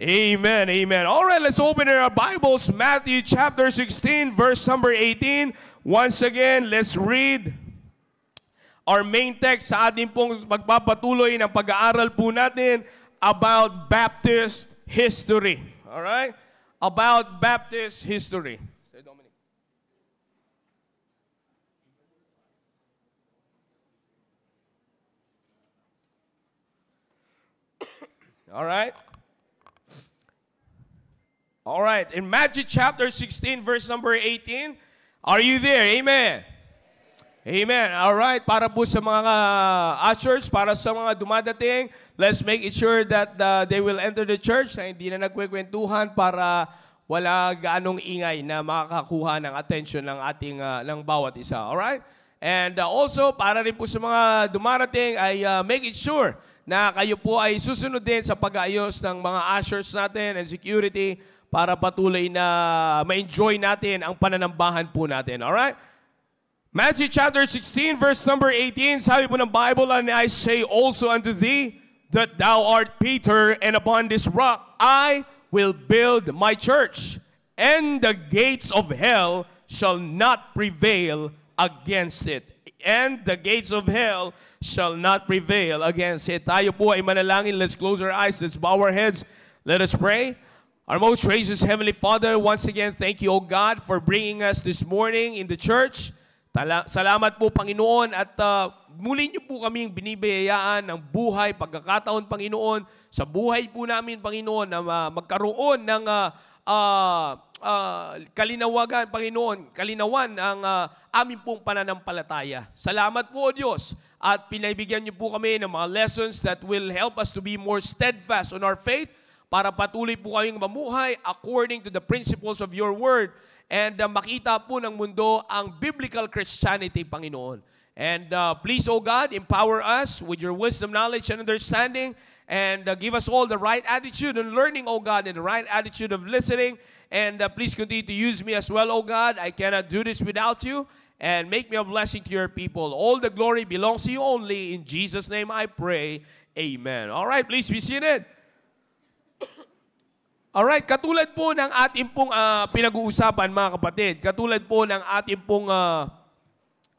Amen, amen. All right, let's open our Bibles, Matthew chapter 16, verse number 18. Once again, let's read our main text sa ating pong magpapatuloy ng pag-aaral po natin about Baptist history. All right? About Baptist history. All right? All right. In Matthew chapter 16, verse number 18, are you there? Amen. Amen. All right. Para po sa mga ushers, para sa mga dumadating, let's make it sure that uh, they will enter the church na hindi na nagkwekwentuhan para wala gaanong ingay na makakakuha ng attention ng ating uh, ng bawat isa. All right? And uh, also para rin po sa mga dumarating ay uh, make it sure na kayo po ay susunod din sa pag-aayos ng mga ushers natin and security para patuloy na ma-enjoy natin ang pananambahan po natin. All right? Matthew chapter 16 verse number 18, sabi po ng Bible, And I say also unto thee, that thou art Peter, and upon this rock I will build my church, and the gates of hell shall not prevail against it. And the gates of hell shall not prevail against it. Tayo po ay manalangin. Let's close our eyes. Let's bow our heads. Let us pray. Our most gracious Heavenly Father, once again, thank you, O God, for bringing us this morning in the church. salamat po, Panginoon, at uh, muli niyo po kaming binibiyayaan ng buhay, pagkakataon, Panginoon, sa buhay po namin, Panginoon, na uh, magkaroon ng uh, uh, uh, kalinawagan, Panginoon, kalinawan ang uh, aming pong pananampalataya. Salamat po, O Diyos, at pinaibigyan niyo po kami ng mga lessons that will help us to be more steadfast on our faith, para patuloy po kayong mamuhay according to the principles of your word and uh, makita po ng mundo ang biblical Christianity, Panginoon. And uh, please, O God, empower us with your wisdom, knowledge, and understanding and uh, give us all the right attitude in learning, O God, and the right attitude of listening. And uh, please continue to use me as well, O God. I cannot do this without you. And make me a blessing to your people. All the glory belongs to you only. In Jesus' name I pray. Amen. All right, please be seated. Alright, katulad po ng ating pong uh, pinag-uusapan mga kapatid, katulad po ng ating pong uh,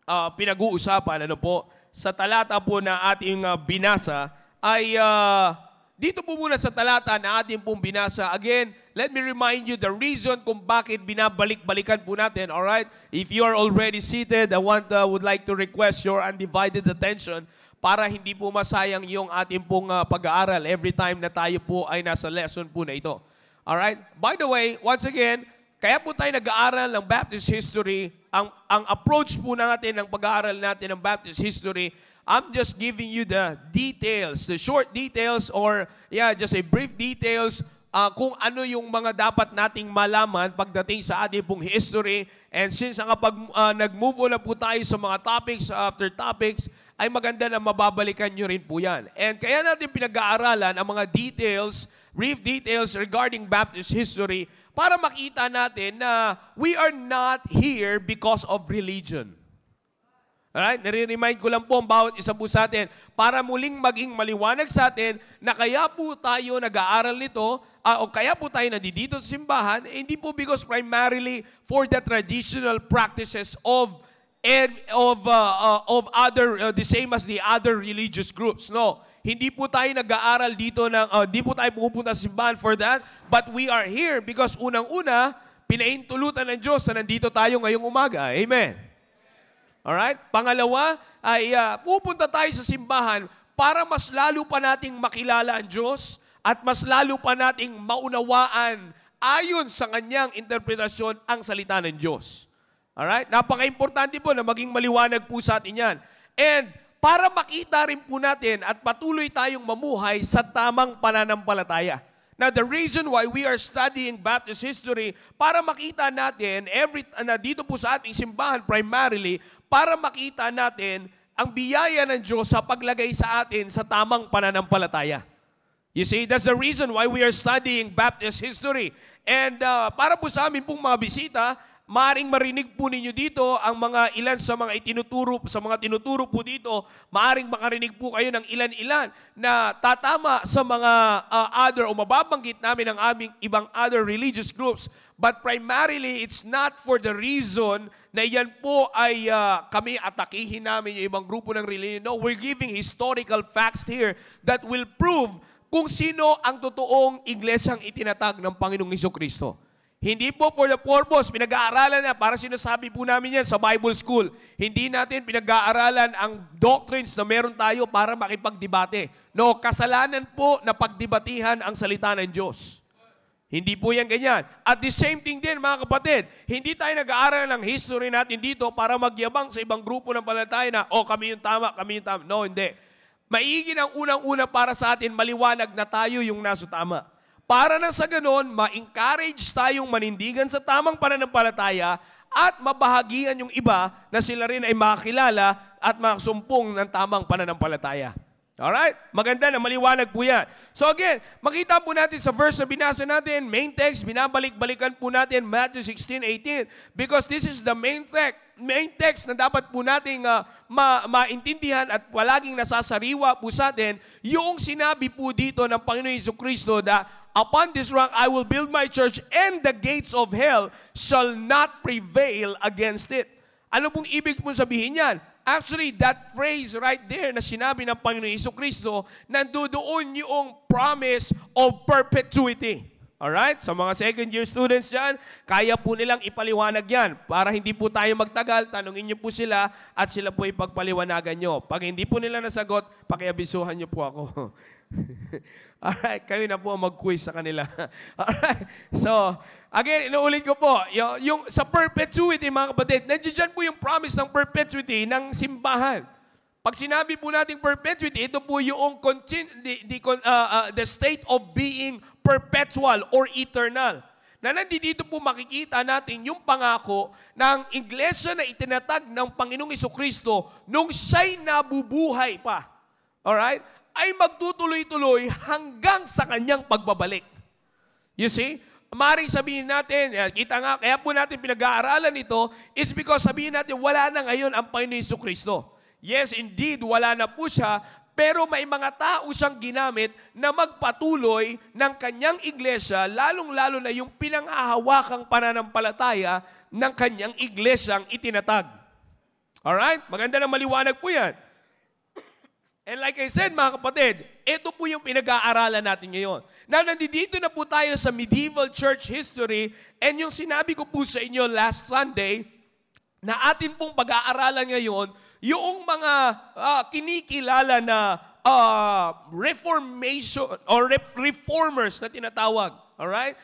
uh, pinag-uusapan, ano po, sa talata po na ating uh, binasa, ay uh, dito po muna sa talata na ating pong binasa. Again, let me remind you the reason kung bakit binabalik-balikan po natin. All right? If you are already seated, I want, uh, would like to request your undivided attention para hindi po masayang yung ating pong uh, pag-aaral every time na tayo po ay nasa lesson po na ito. All right? By the way, once again, kaya po tayo nag-aaral ng Baptist history. Ang, ang approach po natin ng pag-aaral natin ng Baptist history I'm just giving you the details, the short details or yeah, just a brief details uh, kung ano yung mga dapat nating malaman pagdating sa ating pong history. And since ang pag, uh, nag-move on na po tayo sa mga topics after topics, ay maganda na mababalikan nyo rin po yan. And kaya natin pinag-aaralan ang mga details, brief details regarding Baptist history para makita natin na we are not here because of religion. Alright? Nare-remind ko lang po ang bawat isa po sa atin para muling maging maliwanag sa atin na kaya po tayo nag-aaral nito uh, o kaya po tayo nandito sa simbahan, eh, hindi po because primarily for the traditional practices of and of uh, uh, of other uh, the same as the other religious groups no hindi po tayo nag-aaral dito ng uh, hindi po tayo pupunta sa simbahan for that but we are here because unang-una pinaintulutan ng Diyos na nandito tayo ngayong umaga amen Alright? Pangalawa ay uh, pupunta tayo sa simbahan para mas lalo pa nating makilala ang Diyos at mas lalo pa nating maunawaan ayon sa kanyang interpretasyon ang salita ng Diyos. Alright? Napaka-importante po na maging maliwanag po sa atin yan. And para makita rin po natin at patuloy tayong mamuhay sa tamang pananampalataya. Now, the reason why we are studying Baptist history, para makita natin, every, na dito po sa ating simbahan primarily, para makita natin ang biyaya ng Diyos sa paglagay sa atin sa tamang pananampalataya. You see, that's the reason why we are studying Baptist history. And uh, para po sa amin pong mga bisita, maaring marinig po ninyo dito ang mga ilan sa mga itinuturo, sa mga tinuturo po dito, maaring makarinig po kayo ng ilan-ilan na tatama sa mga uh, other o mababanggit namin ang aming ibang other religious groups. But primarily, it's not for the reason na yan po ay uh, kami atakihin namin yung ibang grupo ng religion. No, we're giving historical facts here that will prove kung sino ang totoong iglesyang itinatag ng Panginoong Iso Kristo. Hindi po for the purpose, pinag-aaralan na, para sinasabi po namin yan sa Bible School. Hindi natin pinag-aaralan ang doctrines na meron tayo para makipagdebate. No, kasalanan po na pagdebatihan ang salita ng Diyos. Hindi po yan ganyan. At the same thing din mga kapatid, hindi tayo nag-aaral ng history natin dito para magyabang sa ibang grupo ng palataya na, oh kami yung tama, kami yung tama. No, hindi. Maigi ng unang-una para sa atin, maliwanag na tayo yung nasa tama para na sa ganon, ma-encourage tayong manindigan sa tamang pananampalataya at mabahagian yung iba na sila rin ay makakilala at makasumpong ng tamang pananampalataya. Alright? Maganda na, maliwanag po yan. So again, makita po natin sa verse na binasa natin, main text, binabalik-balikan po natin, Matthew 16:18, because this is the main text main text na dapat po nating uh, ma- maintindihan at palaging nasasariwa po sa atin, yung sinabi po dito ng Panginoon Yesu Kristo na, Upon this rock I will build my church and the gates of hell shall not prevail against it. Ano pong ibig mo sabihin yan? Actually, that phrase right there na sinabi ng Panginoon Yesu Kristo, nandoon yung promise of perpetuity. Alright? Sa mga second year students dyan, kaya po nilang ipaliwanag yan. Para hindi po tayo magtagal, tanungin nyo po sila at sila po ipagpaliwanagan nyo. Pag hindi po nila nasagot, pakiabisuhan nyo po ako. Alright, kayo na po mag-quiz sa kanila. Alright, so again, inuulit ko po, yung, yung sa perpetuity mga kapatid, nandiyan po yung promise ng perpetuity ng simbahan. Pag sinabi po nating perpetuity, ito po yung continu- the, the, uh, uh, the state of being perpetual or eternal. Na nandito po makikita natin yung pangako ng iglesia na itinatag ng Panginoong Iso Kristo nung siya'y nabubuhay pa. Alright? Ay magtutuloy-tuloy hanggang sa kanyang pagbabalik. You see? Maring sabihin natin, eh, kita nga, kaya po natin pinag-aaralan ito, is because sabihin natin, wala na ngayon ang Panginoong Iso Kristo. Yes, indeed, wala na po siya, pero may mga tao siyang ginamit na magpatuloy ng kanyang iglesia, lalong-lalo na yung pinangahawakang pananampalataya ng kanyang iglesyang itinatag. Alright? Maganda na maliwanag po yan. And like I said, mga kapatid, ito po yung pinag-aaralan natin ngayon. Now, nandito na po tayo sa medieval church history and yung sinabi ko po sa inyo last Sunday na atin pong pag-aaralan ngayon yung mga uh, kinikilala na uh, reformation or reformers na tinatawag. All right?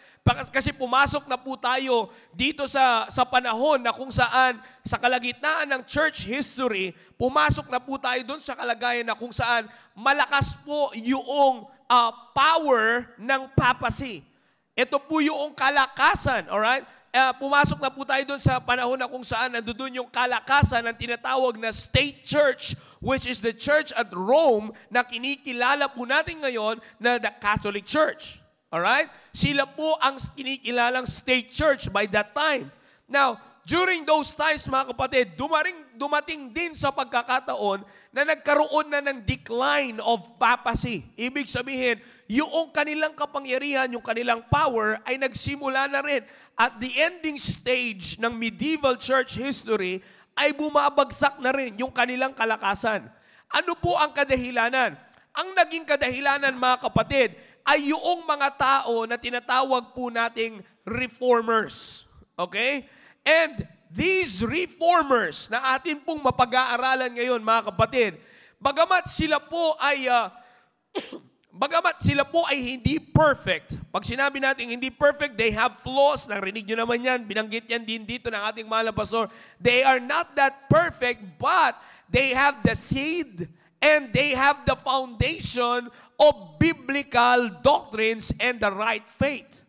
Kasi pumasok na po tayo dito sa, sa panahon na kung saan sa kalagitnaan ng church history, pumasok na po tayo doon sa kalagayan na kung saan malakas po yung uh, power ng papacy. Ito po yung kalakasan, all right? uh, pumasok na po tayo doon sa panahon na kung saan nandoon yung kalakasan ng tinatawag na state church, which is the church at Rome na kinikilala po natin ngayon na the Catholic Church. Alright? Sila po ang kinikilalang state church by that time. Now, during those times, mga kapatid, dumating, dumating din sa pagkakataon na nagkaroon na ng decline of papacy. Ibig sabihin, yung kanilang kapangyarihan, yung kanilang power ay nagsimula na rin at the ending stage ng medieval church history ay bumabagsak na rin yung kanilang kalakasan. Ano po ang kadahilanan? Ang naging kadahilanan mga kapatid ay yung mga tao na tinatawag po nating reformers. Okay? And these reformers na atin pong mapag-aaralan ngayon mga kapatid, bagamat sila po ay uh, Bagamat sila po ay hindi perfect. Pag sinabi natin hindi perfect, they have flaws. Narinig nyo naman yan. Binanggit yan din dito ng ating mahal na pastor. They are not that perfect, but they have the seed and they have the foundation of biblical doctrines and the right faith.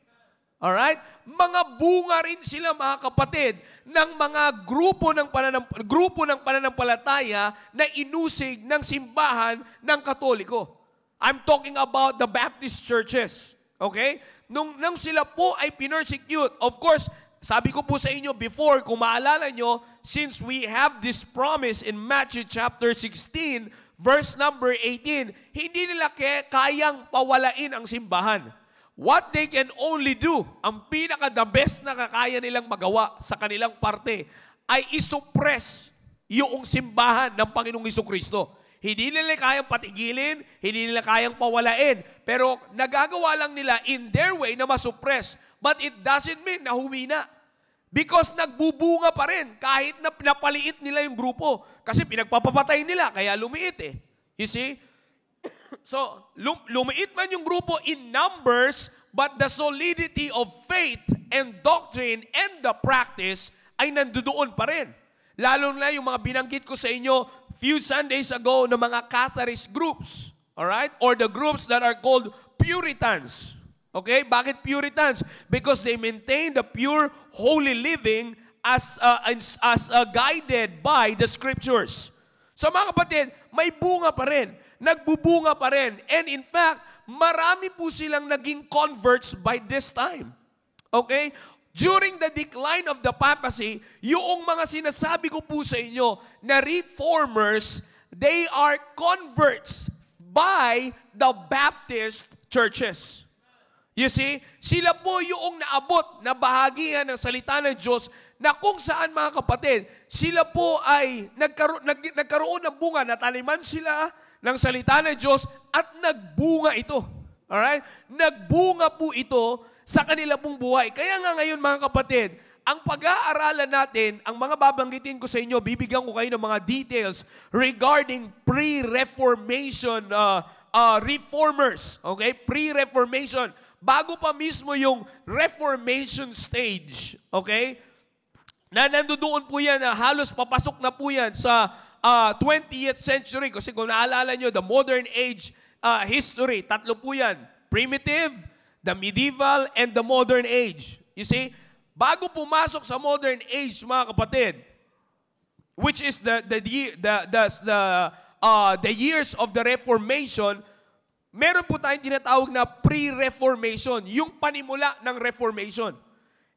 All right? Mga bunga rin sila mga kapatid ng mga grupo ng, pananamp- grupo ng pananampalataya na inusig ng simbahan ng Katoliko. I'm talking about the Baptist churches. Okay? Nung, nung sila po ay pinersecute, of course, sabi ko po sa inyo before, kung maalala nyo, since we have this promise in Matthew chapter 16, verse number 18, hindi nila kayang pawalain ang simbahan. What they can only do, ang pinaka the best na kakaya nilang magawa sa kanilang parte, ay isuppress yung simbahan ng Panginoong Iso Kristo. Hindi nila kayang patigilin, hindi nila kayang pawalain. Pero nagagawa lang nila in their way na masuppress. But it doesn't mean na humina. Because nagbubunga pa rin kahit na pinapaliit nila yung grupo. Kasi pinagpapapatay nila, kaya lumiit eh. You see? so, lum lumiit man yung grupo in numbers, but the solidity of faith and doctrine and the practice ay nandoon pa rin. Lalo na yung mga binanggit ko sa inyo few Sundays ago ng mga Catharist groups, all right? Or the groups that are called Puritans. Okay? Bakit Puritans? Because they maintained a pure holy living as uh, as uh, guided by the scriptures. So mga kapatid, may bunga pa rin. Nagbubunga pa rin. And in fact, marami po silang naging converts by this time. Okay? during the decline of the papacy, yung mga sinasabi ko po sa inyo na reformers, they are converts by the Baptist churches. You see, sila po yung naabot na bahagihan ng salita ng Diyos na kung saan mga kapatid, sila po ay nagkaroon, nag, nagkaroon ng bunga, nataliman sila ng salita ng Diyos at nagbunga ito. Alright? Nagbunga po ito sa kanila pong buhay. Kaya nga ngayon mga kapatid, ang pag-aaralan natin, ang mga babanggitin ko sa inyo, bibigyan ko kayo ng mga details regarding pre-reformation uh, uh, reformers. Okay? Pre-reformation. Bago pa mismo yung reformation stage. Okay? Na nandoon po yan, uh, halos papasok na po yan sa uh, 20th century. Kasi kung naalala nyo, the modern age uh, history, tatlo po yan. Primitive, the medieval and the modern age. You see, bago pumasok sa modern age, mga kapatid, which is the the the the, the uh, the years of the Reformation, meron po tayong tinatawag na pre-Reformation, yung panimula ng Reformation.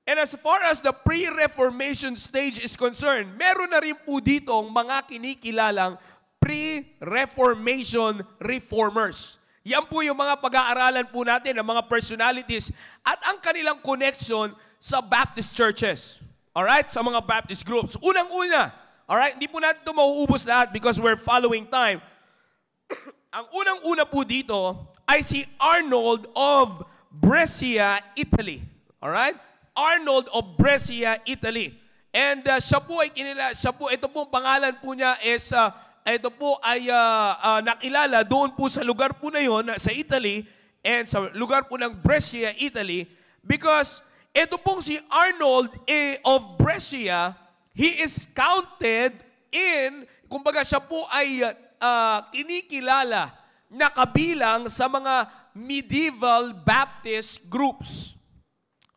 And as far as the pre-Reformation stage is concerned, meron na rin po dito ang mga kinikilalang pre-Reformation reformers. Yan po yung mga pag-aaralan po natin ng mga personalities at ang kanilang connection sa Baptist churches. Alright? Sa mga Baptist groups. Unang-una, alright? Hindi po natin ito mauubos lahat because we're following time. ang unang-una po dito ay si Arnold of Brescia, Italy. Alright? Arnold of Brescia, Italy. And uh, siya po ay kinila, siya po, ito po pangalan po niya is uh, ito po ay uh, uh, nakilala doon po sa lugar po na yon sa Italy and sa lugar po ng Brescia, Italy because ito pong si Arnold A. Eh, of Brescia, he is counted in, kumbaga siya po ay uh, kinikilala na kabilang sa mga medieval Baptist groups.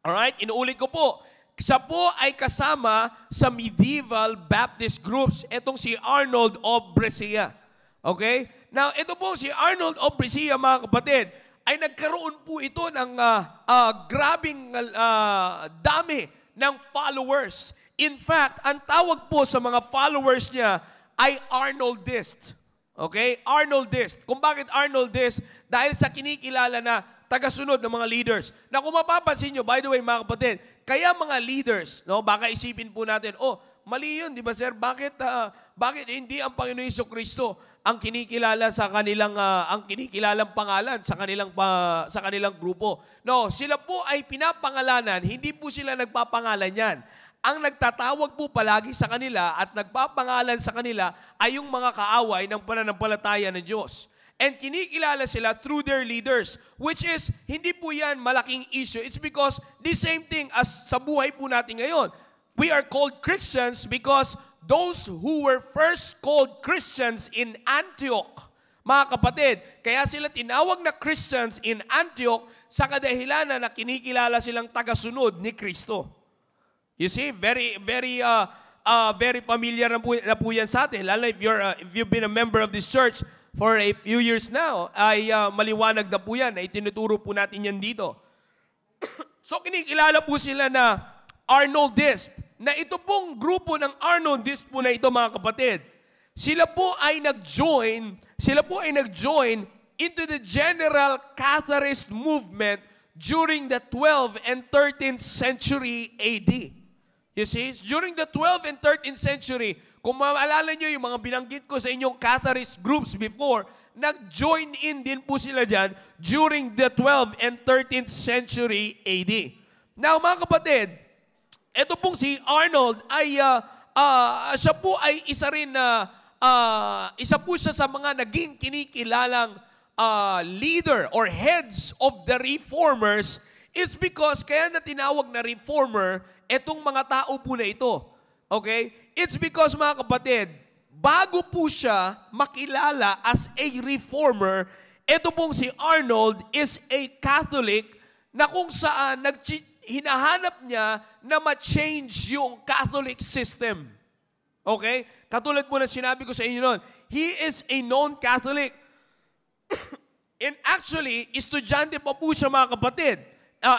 Alright, inuulit ko po. Siya po ay kasama sa medieval Baptist groups. Itong si Arnold of Brescia. Okay? Now, ito po si Arnold of Brescia, mga kapatid, ay nagkaroon po ito ng uh, uh, grabing uh, dami ng followers. In fact, ang tawag po sa mga followers niya ay Arnoldist. Okay? Arnoldist. Kung bakit Arnoldist? Dahil sa kinikilala na tagasunod ng mga leaders. Na kung mapapansin nyo, by the way mga kapatid, kaya mga leaders, no, baka isipin po natin, oh, mali yun, di ba sir? Bakit, uh, bakit hindi ang Panginoon Yeso Kristo ang kinikilala sa kanilang uh, ang kinikilalang pangalan sa kanilang pa, sa kanilang grupo. No, sila po ay pinapangalanan, hindi po sila nagpapangalan yan. Ang nagtatawag po palagi sa kanila at nagpapangalan sa kanila ay yung mga kaaway ng pananampalataya ng Diyos and kinikilala sila through their leaders. Which is, hindi po yan malaking issue. It's because the same thing as sa buhay po natin ngayon. We are called Christians because those who were first called Christians in Antioch, mga kapatid, kaya sila tinawag na Christians in Antioch sa kadahilanan na kinikilala silang tagasunod ni Kristo. You see, very, very, uh, uh, very familiar na po, na po yan sa atin. Lalo if, you're, uh, if you've been a member of this church, for a few years now, ay uh, maliwanag na po yan, ay tinuturo po natin yan dito. so kinikilala po sila na Arnoldist, na ito pong grupo ng Arnoldist po na ito mga kapatid, sila po ay nag-join, sila po ay nag-join into the general Catharist movement during the 12th and 13th century AD. You see, during the 12th and 13th century, kung maalala nyo yung mga binanggit ko sa inyong Catharist groups before, nag-join in din po sila dyan during the 12th and 13th century AD. Now mga kapatid, ito pong si Arnold ay uh, uh, siya po ay isa rin na uh, uh, isa po siya sa mga naging kinikilalang uh, leader or heads of the reformers is because kaya na tinawag na reformer itong mga tao po na ito. Okay? It's because mga kapatid, bago po siya makilala as a reformer, ito pong si Arnold is a Catholic na kung saan nag hinahanap niya na ma-change yung Catholic system. Okay? Katulad po na sinabi ko sa inyo noon, he is a non-Catholic. And actually, estudyante pa po siya mga kapatid uh,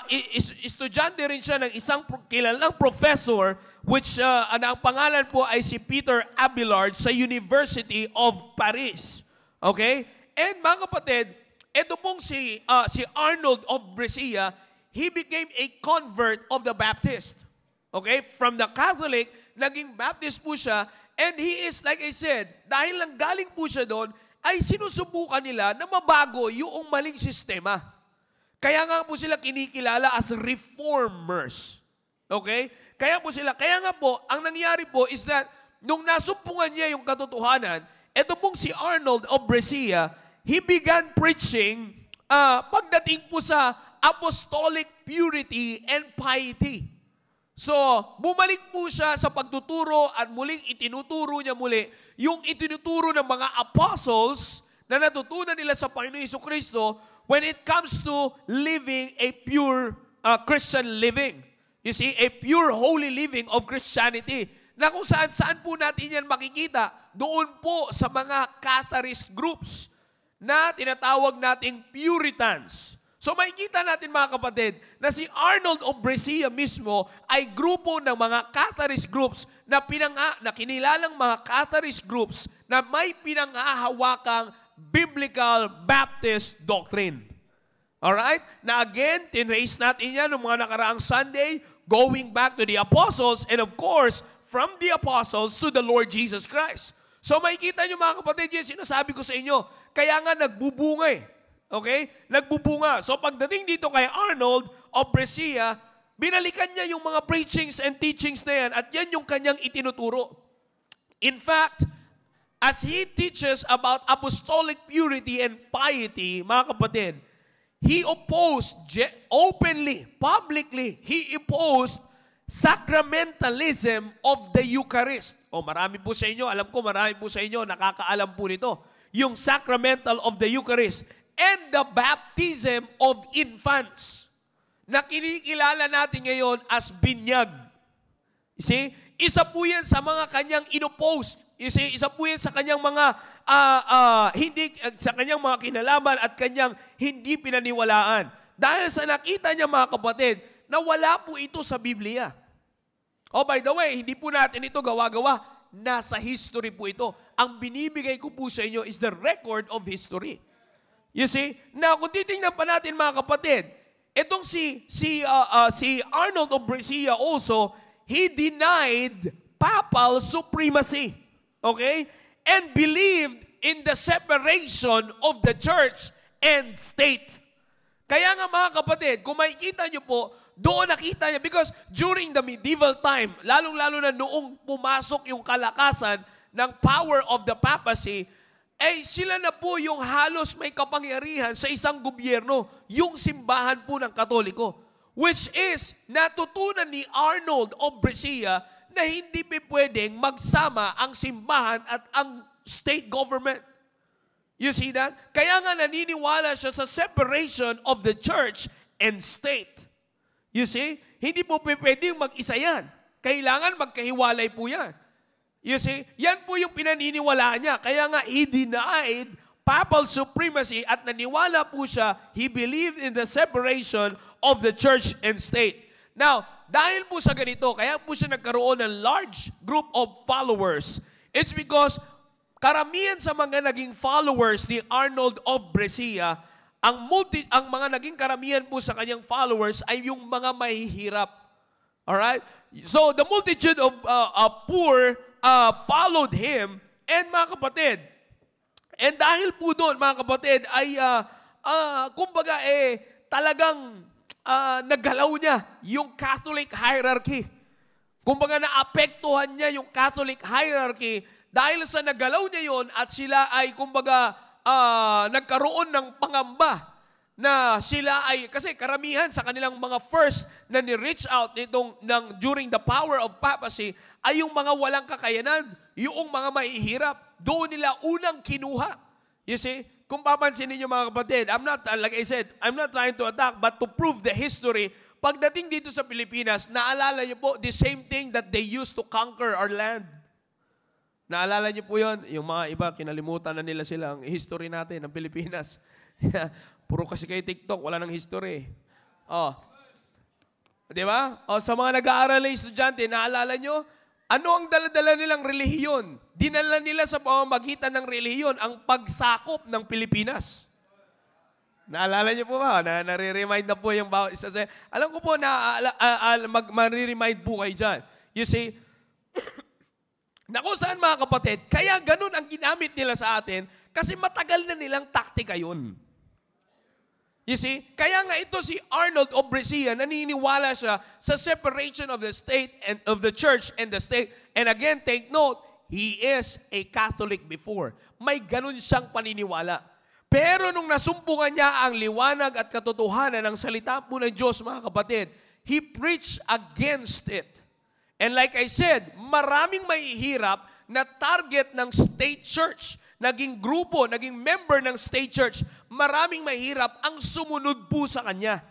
estudyante rin siya ng isang kilalang professor which uh, ang pangalan po ay si Peter Abelard sa University of Paris. Okay? And mga kapatid, ito pong si, uh, si Arnold of Brescia, he became a convert of the Baptist. Okay? From the Catholic, naging Baptist po siya. And he is, like I said, dahil lang galing po siya doon, ay sinusubukan nila na mabago yung maling sistema. Kaya nga po sila kinikilala as reformers. Okay? Kaya po sila, kaya nga po, ang nangyari po is that nung nasumpungan niya yung katotohanan, eto pong si Arnold of Brescia, he began preaching uh, pagdating po sa apostolic purity and piety. So, bumalik po siya sa pagtuturo at muling itinuturo niya muli yung itinuturo ng mga apostles na natutunan nila sa Panginoon Kristo when it comes to living a pure uh, Christian living. You see, a pure holy living of Christianity na kung saan-saan po natin yan makikita, doon po sa mga Catharist groups na tinatawag nating Puritans. So makikita natin mga kapatid na si Arnold of Brescia mismo ay grupo ng mga Catharist groups na, pinang na kinilalang mga Catharist groups na may pinangahawakang biblical Baptist doctrine. Alright? Na again, tinrace natin yan noong mga nakaraang Sunday, going back to the apostles, and of course, from the apostles to the Lord Jesus Christ. So makikita nyo mga kapatid, yung sinasabi ko sa inyo, kaya nga nagbubunga eh. Okay? Nagbubunga. So pagdating dito kay Arnold of Brescia, binalikan niya yung mga preachings and teachings na yan at yan yung kanyang itinuturo. In fact, as he teaches about apostolic purity and piety, mga kapatid, he opposed openly, publicly, he opposed sacramentalism of the Eucharist. O marami po sa inyo, alam ko marami po sa inyo, nakakaalam po nito, yung sacramental of the Eucharist and the baptism of infants na kinikilala natin ngayon as binyag. You see, isa po yan sa mga kanyang inopost. Isa, isa po yan sa kanyang mga uh, uh, hindi sa kanyang mga kinalaman at kanyang hindi pinaniwalaan. Dahil sa nakita niya mga kapatid na wala po ito sa Biblia. Oh, by the way, hindi po natin ito gawa-gawa. Nasa history po ito. Ang binibigay ko po sa inyo is the record of history. You see? Na kung titingnan pa natin mga kapatid, itong si si uh, uh, si Arnold of Brescia also he denied papal supremacy. Okay? And believed in the separation of the church and state. Kaya nga mga kapatid, kung makikita nyo po, doon nakita niya because during the medieval time, lalong-lalo na noong pumasok yung kalakasan ng power of the papacy, eh sila na po yung halos may kapangyarihan sa isang gobyerno, yung simbahan po ng Katoliko. Which is, natutunan ni Arnold of Brescia na hindi pwedeng magsama ang simbahan at ang state government. You see that? Kaya nga naniniwala siya sa separation of the church and state. You see? Hindi po pwedeng mag-isa yan. Kailangan magkahiwalay po yan. You see, yan po yung pinaniniwalaan niya. Kaya nga, he denied papal supremacy at naniwala po siya, he believed in the separation of the church and state. Now, dahil po sa ganito, kaya po siya nagkaroon ng large group of followers. It's because karamihan sa mga naging followers ni Arnold of Brescia, ang, multi, ang mga naging karamihan po sa kanyang followers ay yung mga mahihirap. Alright? So, the multitude of uh, uh, poor uh, followed him and mga kapatid. And dahil po doon, mga kapatid, ay uh, uh, kumbaga eh, talagang uh, ah, nagalaw niya yung Catholic hierarchy. Kumbaga naapektuhan niya yung Catholic hierarchy dahil sa nagalaw niya yon at sila ay kumbaga uh, nagkaroon ng pangamba na sila ay kasi karamihan sa kanilang mga first na ni-reach out nitong ng during the power of papacy ay yung mga walang kakayanan, yung mga mahihirap. Doon nila unang kinuha. You see? Kung papansin ninyo mga kapatid, I'm not, uh, like I said, I'm not trying to attack, but to prove the history, pagdating dito sa Pilipinas, naalala niyo po the same thing that they used to conquer our land. Naalala niyo po yon Yung mga iba, kinalimutan na nila sila ang history natin ng Pilipinas. Puro kasi kay TikTok, wala nang history. Oh. Di ba? O, oh, sa mga nag-aaral na estudyante, naalala niyo, ano ang daladala nilang relihiyon? Dinala nila sa pamamagitan ng relihiyon ang pagsakop ng Pilipinas. Naalala niyo po ba? Na, nare-remind na po yung bawat isa sa Alam ko po na mag, uh, mag, remind po kayo dyan. You see, na kung saan mga kapatid, kaya ganun ang ginamit nila sa atin kasi matagal na nilang taktika yun. You see? Kaya nga ito si Arnold of naniniwala siya sa separation of the state and of the church and the state. And again, take note, he is a Catholic before. May ganun siyang paniniwala. Pero nung nasumpungan niya ang liwanag at katotohanan ng salita po ng Diyos, mga kapatid, he preached against it. And like I said, maraming mahihirap na target ng state church naging grupo, naging member ng state church, maraming mahirap ang sumunod po sa kanya.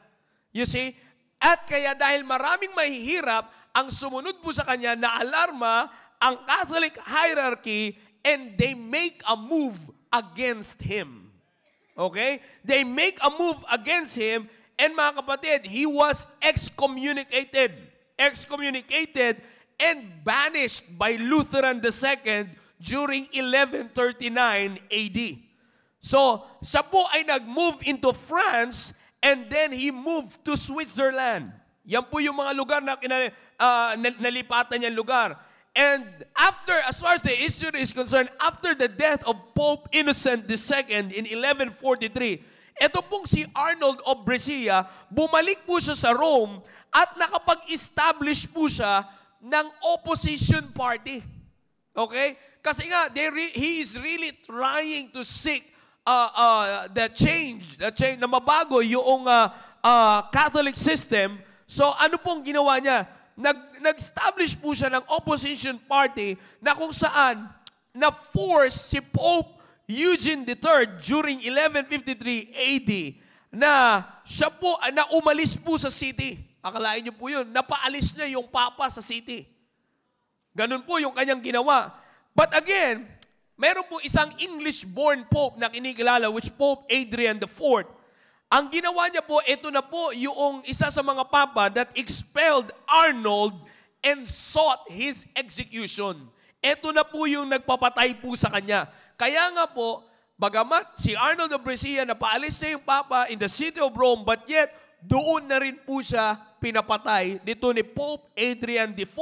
You see? At kaya dahil maraming mahihirap ang sumunod po sa kanya, na alarma ang Catholic hierarchy and they make a move against him. Okay? They make a move against him and mga kapatid, he was excommunicated. Excommunicated and banished by Lutheran II during 1139 AD. So, siya po ay nag-move into France and then he moved to Switzerland. Yan po yung mga lugar na uh, nalipatan niyang lugar. And after, as far as the history is concerned, after the death of Pope Innocent II in 1143, ito pong si Arnold of Brescia, bumalik po siya sa Rome at nakapag-establish po siya ng opposition party. Okay? Kasi nga, they re- he is really trying to seek uh, uh, the change, the change, na mabago yung uh, uh, Catholic system. So ano pong ginawa niya? Nag, nag-establish po siya ng opposition party na kung saan na-force si Pope Eugene III during 1153 AD na siya po, na umalis po sa city. Akalain niyo po yun, napaalis niya yung Papa sa city. Ganun po yung kanyang ginawa. But again, meron po isang English-born Pope na kinikilala, which Pope Adrian IV. Ang ginawa niya po, ito na po yung isa sa mga papa that expelled Arnold and sought his execution. Ito na po yung nagpapatay po sa kanya. Kaya nga po, bagamat si Arnold of Brescia napaalis na yung papa in the city of Rome, but yet, doon na rin po siya pinapatay dito ni Pope Adrian IV.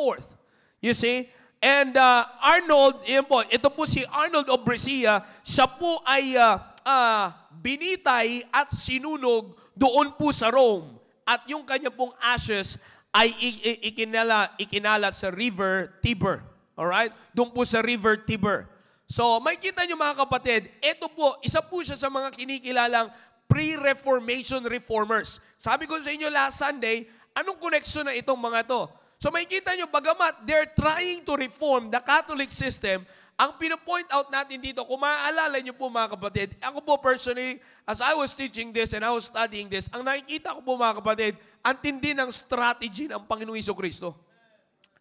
You see? And uh, Arnold, yun po, ito po si Arnold of Brescia, siya po ay uh, uh, binitay at sinunog doon po sa Rome. At yung kanya pong ashes ay ikinala, ikinalat sa River Tiber. Alright? Doon po sa River Tiber. So, may kita nyo mga kapatid, ito po, isa po siya sa mga kinikilalang pre-reformation reformers. Sabi ko sa inyo last Sunday, anong connection na itong mga to? So makikita nyo, bagamat they're trying to reform the Catholic system, ang pinapoint out natin dito, kung maaalala nyo po mga kapatid, ako po personally, as I was teaching this and I was studying this, ang nakikita ko po mga kapatid, ang tindi ng strategy ng Panginoong Iso Kristo.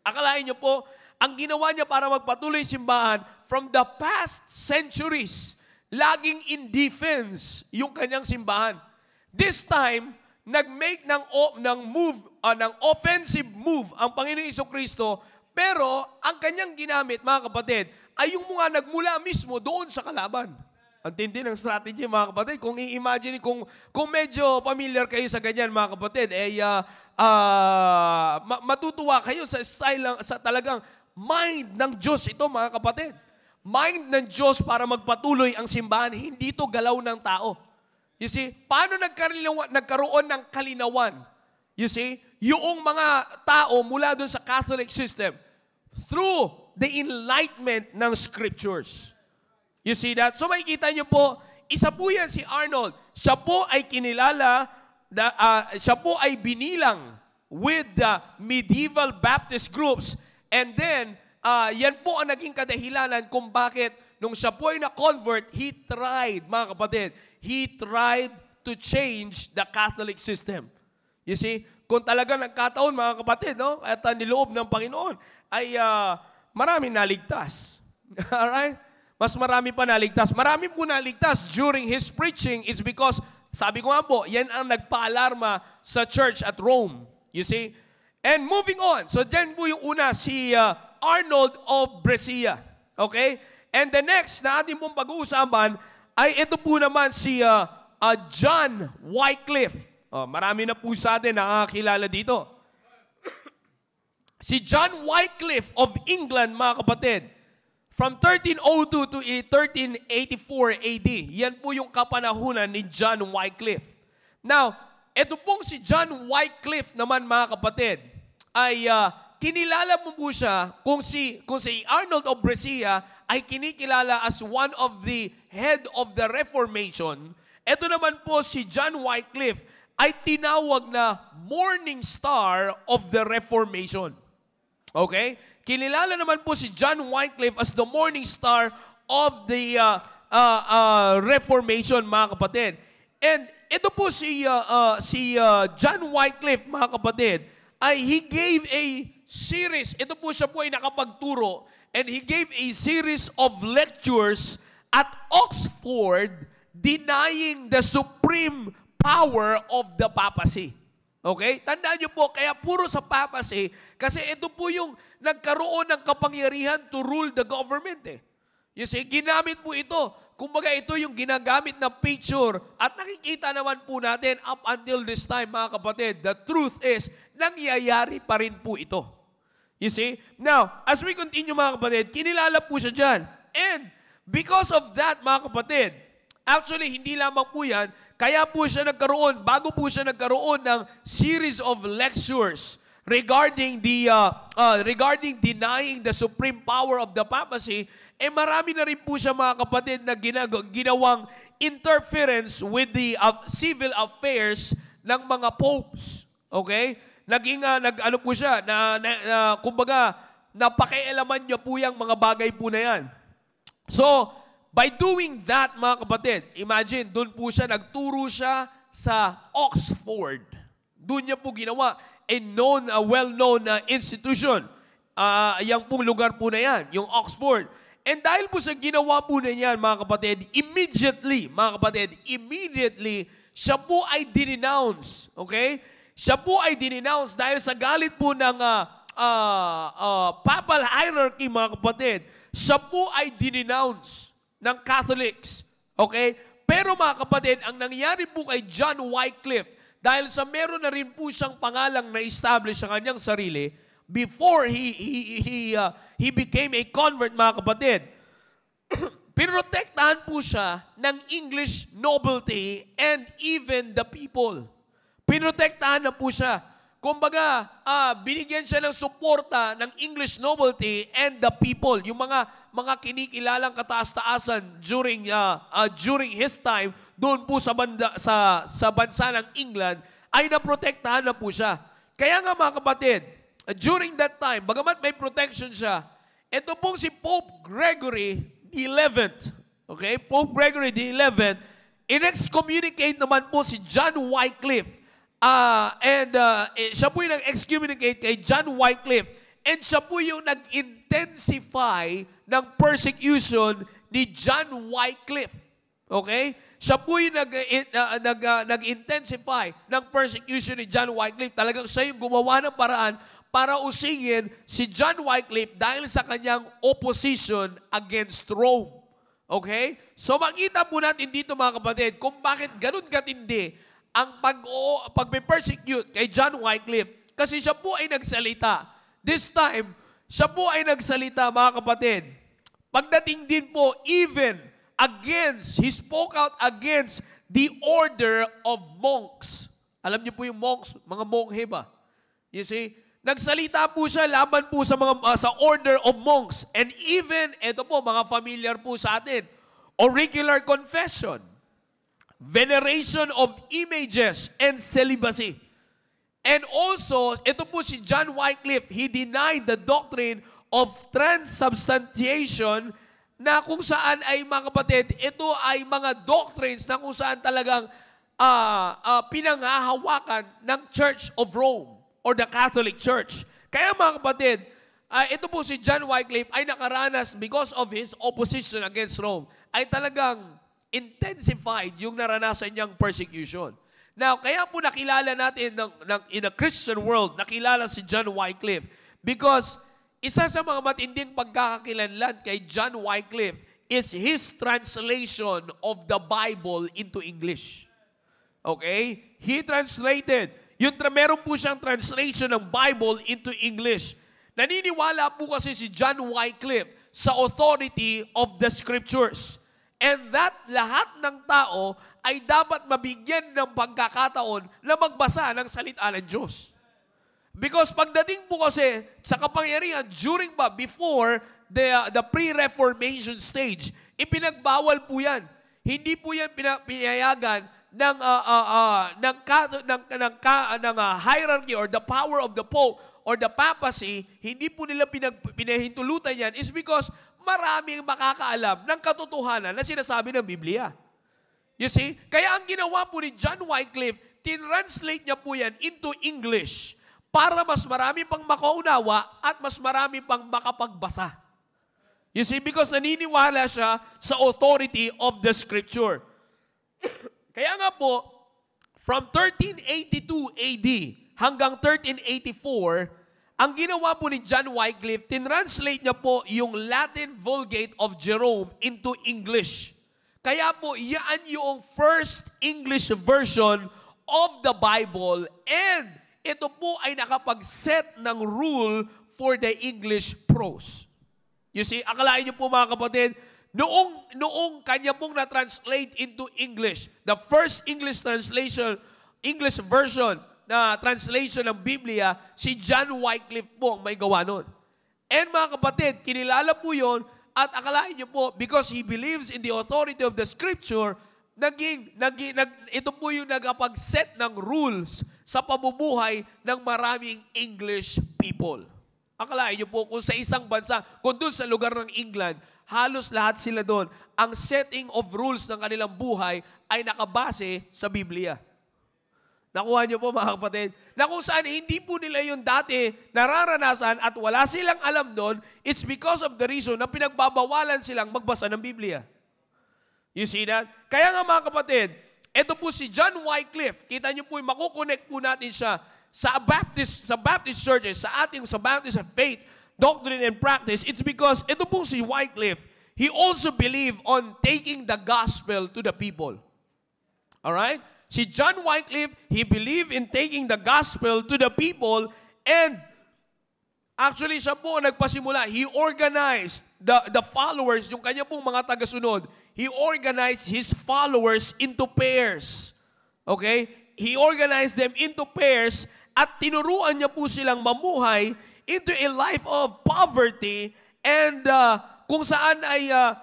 Akalain nyo po, ang ginawa niya para magpatuloy simbahan, from the past centuries, laging in defense yung kanyang simbahan. This time, nag-make ng, ng move, uh, ng offensive move ang Panginoong Iso Kristo, pero ang kanyang ginamit, mga kapatid, ay yung mga nagmula mismo doon sa kalaban. Ang tindi ng strategy, mga kapatid. Kung i-imagine, kung, kung medyo familiar kayo sa ganyan, mga kapatid, eh, uh, uh, matutuwa kayo sa style, sa talagang mind ng Diyos ito, mga kapatid. Mind ng Diyos para magpatuloy ang simbahan. Hindi ito galaw ng tao. You see, paano nagkaroon ng kalinawan? You see, yung mga tao mula dun sa Catholic system through the enlightenment ng scriptures. You see that? So makikita niyo po, isa po yan si Arnold. Siya po ay kinilala, uh, siya po ay binilang with the medieval Baptist groups. And then, uh, yan po ang naging kadahilanan kung bakit nung siya po ay na-convert, he tried, mga kapatid, he tried to change the Catholic system. You see, kung talaga nagkataon, mga kapatid, no? at uh, niloob ng Panginoon, ay uh, maraming naligtas. Alright? Mas marami pa naligtas. Marami po naligtas during his preaching. It's because, sabi ko nga po, yan ang nagpa-alarma sa church at Rome. You see? And moving on. So, dyan po yung una, si uh, Arnold of Brescia. Okay? And the next na ating pong pag-uusapan ay ito po naman si uh, uh, John Wycliffe. Uh, marami na po sa atin nakakilala dito. si John Wycliffe of England, mga kapatid, from 1302 to 1384 AD, yan po yung kapanahunan ni John Wycliffe. Now, ito pong si John Wycliffe naman, mga kapatid, ay uh, kinilala mo po siya kung si, kung si Arnold of Brescia ay kinikilala as one of the head of the Reformation. Ito naman po si John Wycliffe ay tinawag na morning star of the Reformation. Okay? Kinilala naman po si John Wycliffe as the morning star of the uh, uh, uh, Reformation, mga kapatid. And ito po si, uh, uh, si uh, John Wycliffe, mga kapatid, ay he gave a series. Ito po siya po ay nakapagturo and he gave a series of lectures at Oxford denying the supreme power of the papacy. Okay? Tandaan niyo po, kaya puro sa papacy kasi ito po yung nagkaroon ng kapangyarihan to rule the government eh. You see, ginamit po ito. Kumbaga ito yung ginagamit na picture at nakikita naman po natin up until this time mga kapatid, the truth is, nangyayari pa rin po ito. You see? Now, as we continue mga kapatid, kinilala po siya dyan. And because of that mga kapatid, actually hindi lamang po yan, kaya po siya nagkaroon, bago po siya nagkaroon ng series of lectures regarding the uh, uh, regarding denying the supreme power of the papacy, eh marami na rin po siya mga kapatid na ginag- ginawang interference with the uh, civil affairs ng mga popes. Okay? naging uh, nag ano po siya na, na, na kumbaga napakialaman niya po yung mga bagay po na yan. So, by doing that mga kapatid, imagine doon po siya nagturo siya sa Oxford. Doon niya po ginawa a known a well-known uh, institution. Uh, ah, yang pong lugar po na yan, yung Oxford. And dahil po sa ginawa po na yan, mga kapatid, immediately, mga kapatid, immediately, siya po ay dinenounce, okay? Siya po ay dininounce dahil sa galit po ng uh, uh, uh, papal hierarchy, mga kapatid. Siya po ay dininounce ng Catholics. Okay? Pero mga kapatid, ang nangyari po kay John Wycliffe, dahil sa meron na rin po siyang pangalang na-establish sa kanyang sarili, before he, he, he, uh, he became a convert, mga kapatid, pinrotektahan po siya ng English nobility and even the people. Pinotektahan na po siya. Kumbaga, uh, binigyan siya ng suporta ng English nobility and the people, yung mga mga kinikilalang kataas-taasan during uh, uh, during his time doon po sa banda, sa sa bansa ng England ay naprotektahan na po siya. Kaya nga mga kapatid, during that time, bagamat may protection siya, ito pong si Pope Gregory XI, okay? Pope Gregory XI, in-excommunicate naman po si John Wycliffe Uh, and uh, siya po yung nag-excommunicate kay John Wycliffe. And siya po yung nag-intensify ng persecution ni John Wycliffe. Okay? Siya po yung nag, uh, nag, uh, nag-intensify ng persecution ni John Wycliffe. Talagang siya yung gumawa ng paraan para usingin si John Wycliffe dahil sa kanyang opposition against Rome. Okay? So makita po natin dito mga kapatid kung bakit ganun katindi ang pag pagpe-persecute kay John Wycliffe kasi siya po ay nagsalita. This time, siya po ay nagsalita mga kapatid. Pagdating din po even against, he spoke out against the order of monks. Alam niyo po yung monks, mga monghe ba? You see, nagsalita po siya laban po sa mga uh, sa order of monks and even ito po mga familiar po sa atin, auricular confession veneration of images, and celibacy. And also, ito po si John Wycliffe, he denied the doctrine of transubstantiation na kung saan ay mga kapatid, ito ay mga doctrines na kung saan talagang uh, uh, pinanghahawakan ng Church of Rome or the Catholic Church. Kaya mga kapatid, uh, ito po si John Wycliffe ay nakaranas because of his opposition against Rome ay talagang intensified yung naranasan niyang persecution. Now, kaya po nakilala natin ng, ng, in a Christian world, nakilala si John Wycliffe because isa sa mga matinding pagkakakilanlan kay John Wycliffe is his translation of the Bible into English. Okay? He translated. Yung meron po siyang translation ng Bible into English. Naniniwala po kasi si John Wycliffe sa authority of the Scriptures. And that lahat ng tao ay dapat mabigyan ng pagkakataon na magbasa ng salita ng Diyos. Because pagdating po kasi sa kapangyarihan, during ba, before the, uh, the pre-reformation stage, ipinagbawal po yan. Hindi po yan pinayayagan ng, uh, uh, uh, ng, ka, ng, ng, ka, ng uh, hierarchy or the power of the Pope or the papacy, hindi po nila pinag, pinahintulutan yan is because maraming makakaalam ng katotohanan na sinasabi ng Biblia. You see? Kaya ang ginawa po ni John Wycliffe, tinranslate niya po yan into English para mas marami pang makaunawa at mas marami pang makapagbasa. You see, because naniniwala siya sa authority of the Scripture. Kaya nga po, from 1382 AD hanggang 1384, ang ginawa po ni John Wycliffe, tinranslate niya po yung Latin Vulgate of Jerome into English. Kaya po, yan yung first English version of the Bible and ito po ay nakapag-set ng rule for the English prose. You see, akalain niyo po mga kapatid, noong, noong kanya pong na-translate into English, the first English translation, English version uh, translation ng Biblia, si John Wycliffe po ang may gawa nun. And mga kapatid, kinilala po yon at akalain niyo po, because he believes in the authority of the scripture, naging, naging nag, ito po yung nagapag-set ng rules sa pamumuhay ng maraming English people. Akalain niyo po, kung sa isang bansa, kung doon sa lugar ng England, halos lahat sila doon, ang setting of rules ng kanilang buhay ay nakabase sa Biblia. Nakuha niyo po mga kapatid? Na kung saan hindi po nila yung dati nararanasan at wala silang alam noon, it's because of the reason na pinagbabawalan silang magbasa ng Biblia. You see that? Kaya nga mga kapatid, ito po si John Wycliffe. Kita niyo po, makukonect po natin siya sa Baptist, sa Baptist churches, sa ating sa Baptist of faith, doctrine and practice. It's because ito po si Wycliffe, he also believed on taking the gospel to the people. All right? Si John Wycliffe, he believed in taking the gospel to the people and actually siya po nagpasimula. He organized the, the followers, yung kanya pong mga tagasunod, he organized his followers into pairs. Okay? He organized them into pairs at tinuruan niya po silang mamuhay into a life of poverty and uh, kung saan ay uh,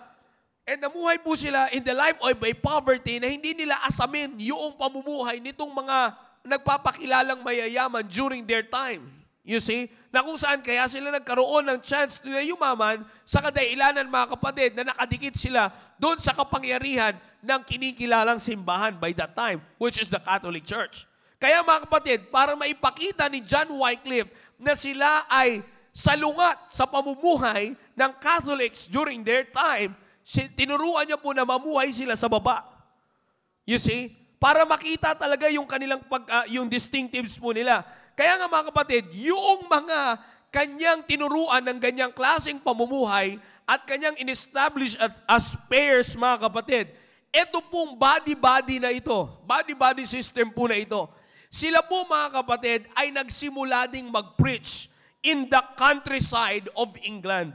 And namuhay po sila in the life of a poverty na hindi nila asamin yung pamumuhay nitong mga nagpapakilalang mayayaman during their time. You see? Na kung saan kaya sila nagkaroon ng chance na yumaman sa kadahilanan mga kapatid na nakadikit sila doon sa kapangyarihan ng kinikilalang simbahan by that time, which is the Catholic Church. Kaya mga kapatid, para maipakita ni John Wycliffe na sila ay salungat sa pamumuhay ng Catholics during their time, tinuruan niya po na mamuhay sila sa baba. You see? Para makita talaga yung kanilang pag, uh, yung distinctives po nila. Kaya nga mga kapatid, yung mga kanyang tinuruan ng ganyang klaseng pamumuhay at kanyang inestablish at as pairs mga kapatid, ito pong body-body na ito, body-body system po na ito, sila po mga kapatid ay nagsimula ding mag-preach in the countryside of England.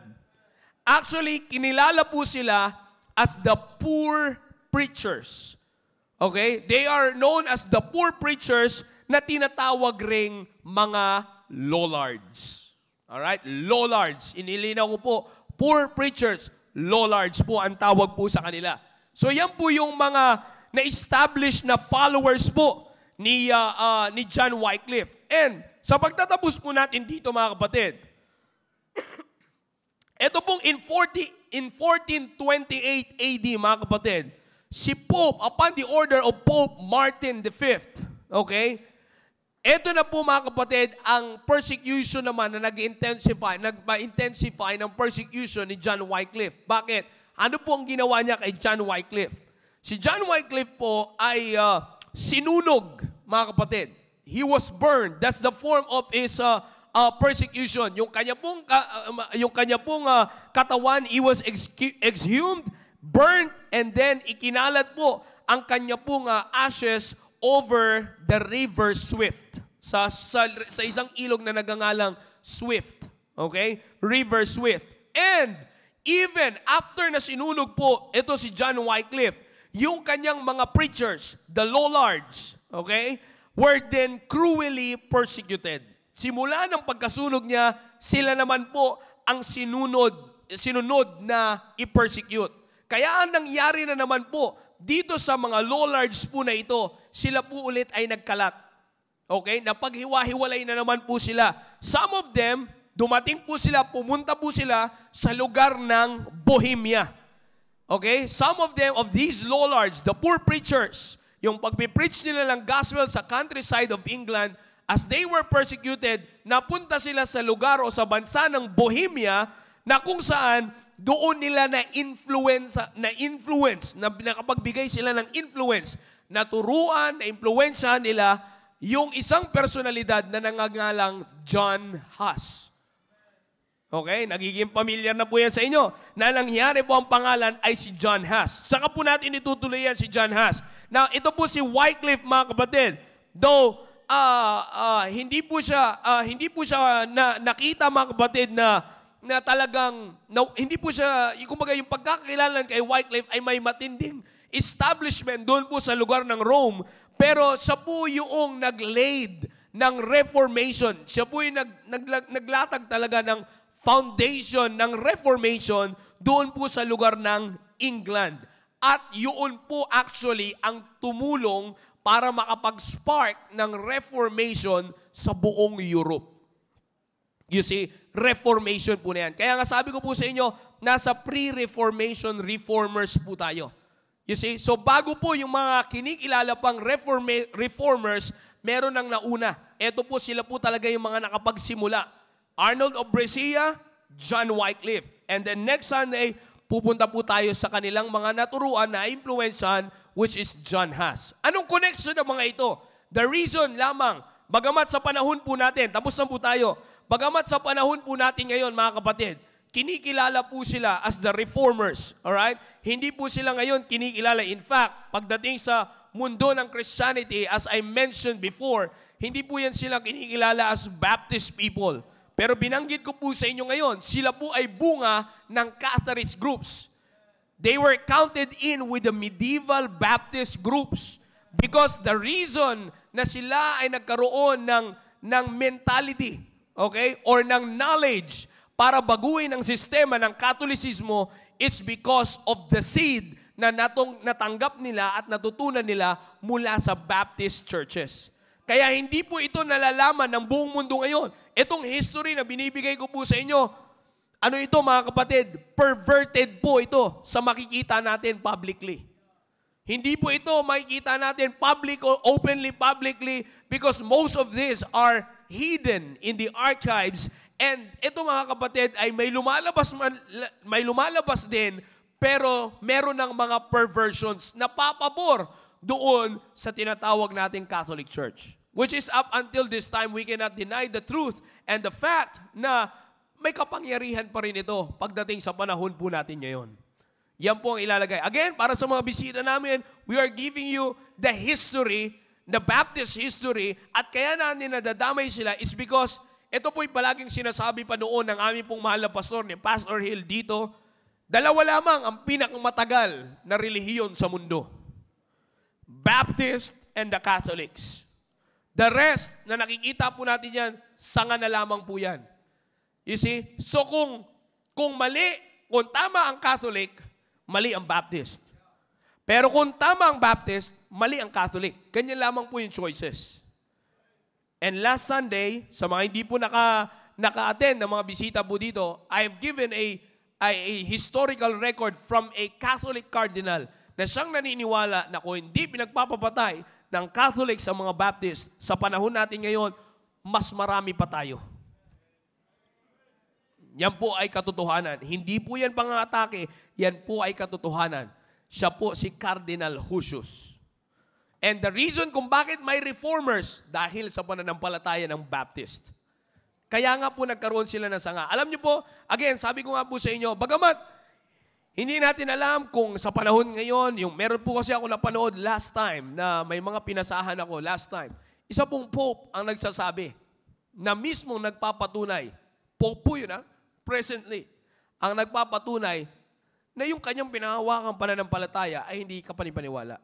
Actually, kinilala po sila as the poor preachers. Okay? They are known as the poor preachers na tinatawag ring mga lollards. Alright? Lollards. Inilinaw ko po, poor preachers, lollards po ang tawag po sa kanila. So yan po yung mga na-establish na followers po ni, uh, uh, ni John Wycliffe. And sa pagtatapos po natin dito mga kapatid, ito pong in, 40, in 1428 AD, mga kapatid, si Pope, upon the order of Pope Martin V, okay, ito na po mga kapatid, ang persecution naman na nag-intensify, nag intensify ng persecution ni John Wycliffe. Bakit? Ano po ang ginawa niya kay John Wycliffe? Si John Wycliffe po ay uh, sinunog, mga kapatid. He was burned. That's the form of his uh, uh, persecution. Yung kanya pong, uh, yung kanya pong uh, katawan, he was exhumed, burnt, and then ikinalat po ang kanya pong uh, ashes over the river Swift. Sa, sa, sa isang ilog na nagangalang Swift. Okay? River Swift. And even after na sinunog po, ito si John Wycliffe, yung kanyang mga preachers, the lollards, okay, were then cruelly persecuted. Simula ng pagkasunog niya, sila naman po ang sinunod, sinunod na i-persecute. Kaya ang nangyari na naman po, dito sa mga lollards po na ito, sila po ulit ay nagkalat. Okay? Napaghiwa-hiwalay na naman po sila. Some of them, dumating po sila, pumunta po sila sa lugar ng Bohemia. Okay? Some of them, of these lollards, the poor preachers, yung pagpipreach nila ng gospel sa countryside of England, As they were persecuted, napunta sila sa lugar o sa bansa ng Bohemia na kung saan doon nila na influence na influence na nakapagbigay sila ng influence naturuan na impluwensya nila yung isang personalidad na nangangalang John Huss. Okay, nagiging familiar na po yan sa inyo. Na nangyari po ang pangalan ay si John Huss. Saka po natin itutuloy yan si John Huss. Now, ito po si Wycliffe mga kapatid. Though uh, uh, hindi po siya uh, hindi po siya na, nakita mga kapatid na na talagang na, hindi po siya kumbaga yung pagkakilala kay Wycliffe ay may matinding establishment doon po sa lugar ng Rome pero siya po yung naglaid ng reformation. Siya po yung nag, nag, naglatag talaga ng foundation ng reformation doon po sa lugar ng England. At yun po actually ang tumulong para makapag-spark ng reformation sa buong Europe. You see, reformation po na yan. Kaya nga sabi ko po sa inyo, nasa pre-reformation reformers po tayo. You see, so bago po yung mga kinikilala pang reforma- reformers, meron ang nauna. Ito po sila po talaga yung mga nakapagsimula. Arnold of Brescia, John Wycliffe. And then next Sunday, pupunta po tayo sa kanilang mga naturuan na impluensyahan which is John Haas. Anong connection ng mga ito? The reason lamang, bagamat sa panahon po natin, tapos na po tayo, bagamat sa panahon po natin ngayon mga kapatid, kinikilala po sila as the reformers. Alright? Hindi po sila ngayon kinikilala. In fact, pagdating sa mundo ng Christianity, as I mentioned before, hindi po yan sila kinikilala as Baptist people. Pero binanggit ko po sa inyo ngayon, sila po ay bunga ng Catholic groups they were counted in with the medieval Baptist groups because the reason na sila ay nagkaroon ng, ng mentality, okay, or ng knowledge para baguhin ang sistema ng Katolisismo, it's because of the seed na natong, natanggap nila at natutunan nila mula sa Baptist churches. Kaya hindi po ito nalalaman ng buong mundo ngayon. Itong history na binibigay ko po sa inyo, ano ito mga kapatid? Perverted po ito sa makikita natin publicly. Hindi po ito makikita natin public or openly publicly because most of these are hidden in the archives and ito mga kapatid ay may lumalabas may lumalabas din pero meron ng mga perversions na papabor doon sa tinatawag nating Catholic Church. Which is up until this time, we cannot deny the truth and the fact na may kapangyarihan pa rin ito pagdating sa panahon po natin ngayon. Yan po ang ilalagay. Again, para sa mga bisita namin, we are giving you the history, the Baptist history, at kaya natin nadadamay sila is because ito po'y palaging sinasabi pa noon ng aming pong mahal na pastor ni Pastor Hill dito, dalawa lamang ang pinakamatagal na relihiyon sa mundo. Baptist and the Catholics. The rest na nakikita po natin yan, sanga na lamang po yan. You see? So kung, kung mali, kung tama ang Catholic, mali ang Baptist. Pero kung tama ang Baptist, mali ang Catholic. Ganyan lamang po yung choices. And last Sunday, sa mga hindi po naka, naka-attend ng mga bisita po dito, I've given a, a, a historical record from a Catholic cardinal na siyang naniniwala na kung hindi pinagpapapatay ng Catholics ang mga Baptist, sa panahon natin ngayon, mas marami pa tayo. Yan po ay katotohanan. Hindi po yan pangatake, yan po ay katotohanan. Siya po si Cardinal Husius. And the reason kung bakit may reformers, dahil sa pananampalataya ng Baptist. Kaya nga po nagkaroon sila ng sanga. Alam niyo po, again, sabi ko nga po sa inyo, bagamat hindi natin alam kung sa panahon ngayon, yung meron po kasi ako napanood last time na may mga pinasahan ako last time. Isa pong Pope ang nagsasabi na mismo nagpapatunay. Pope po yun ah presently ang nagpapatunay na yung kanyang pinahawakang pananampalataya ay hindi kapanipaniwala.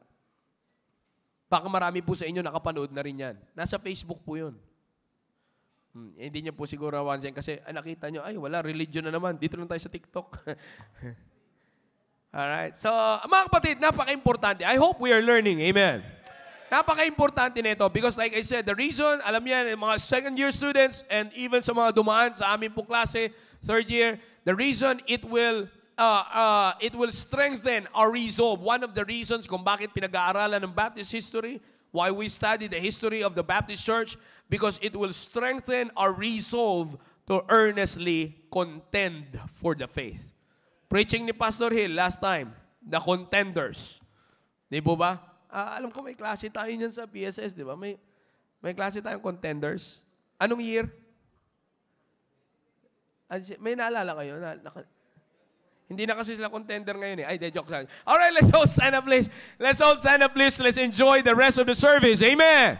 Baka marami po sa inyo nakapanood na rin yan. Nasa Facebook po yun. Hmm, eh, hindi niyo po siguro awan kasi ay, ah, nakita niyo, ay wala, religion na naman. Dito lang tayo sa TikTok. Alright. So, mga kapatid, napaka-importante. I hope we are learning. Amen. Napaka-importante nito because like I said, the reason, alam niyan, mga second year students and even sa mga dumaan sa amin pong klase, Third year, the reason it will uh, uh, it will strengthen our resolve. One of the reasons kung bakit pinag-aaralan ng Baptist history, why we study the history of the Baptist Church, because it will strengthen our resolve to earnestly contend for the faith. Preaching ni Pastor Hill last time, the contenders. Di po ba? Uh, alam ko may klase tayo niyan sa PSS, di ba? May, may klase tayong contenders. Anong year? May naalala kayo? Na, na, hindi na kasi sila contender ngayon eh. Ay, de joke lang. All right, let's all stand up, please. Let's all stand up, please. Let's enjoy the rest of the service. Amen.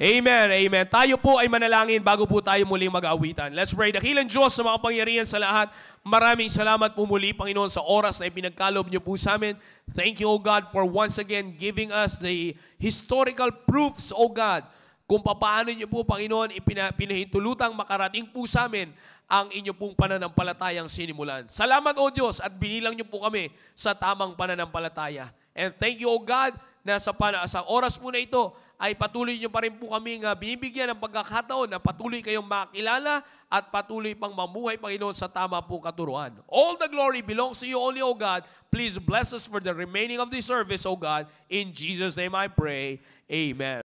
Amen, amen. Tayo po ay manalangin bago po tayo muling mag-awitan. Let's pray. Dakilan Diyos sa mga pangyarihan sa lahat. Maraming salamat po muli, Panginoon, sa oras na ipinagkalob niyo po sa amin. Thank you, O God, for once again giving us the historical proofs, O God, kung paano niyo po, Panginoon, Pinahintulutang makarating po sa amin ang inyo pong pananampalatayang sinimulan. Salamat o Diyos at binilang niyo po kami sa tamang pananampalataya. And thank you o God na sa, pana, sa oras po na ito ay patuloy niyo pa rin po kami nga ah, binibigyan ng pagkakataon na patuloy kayong makilala at patuloy pang mamuhay, Panginoon, sa tama po katuruan. All the glory belongs to you only, O God. Please bless us for the remaining of this service, O God. In Jesus' name I pray. Amen.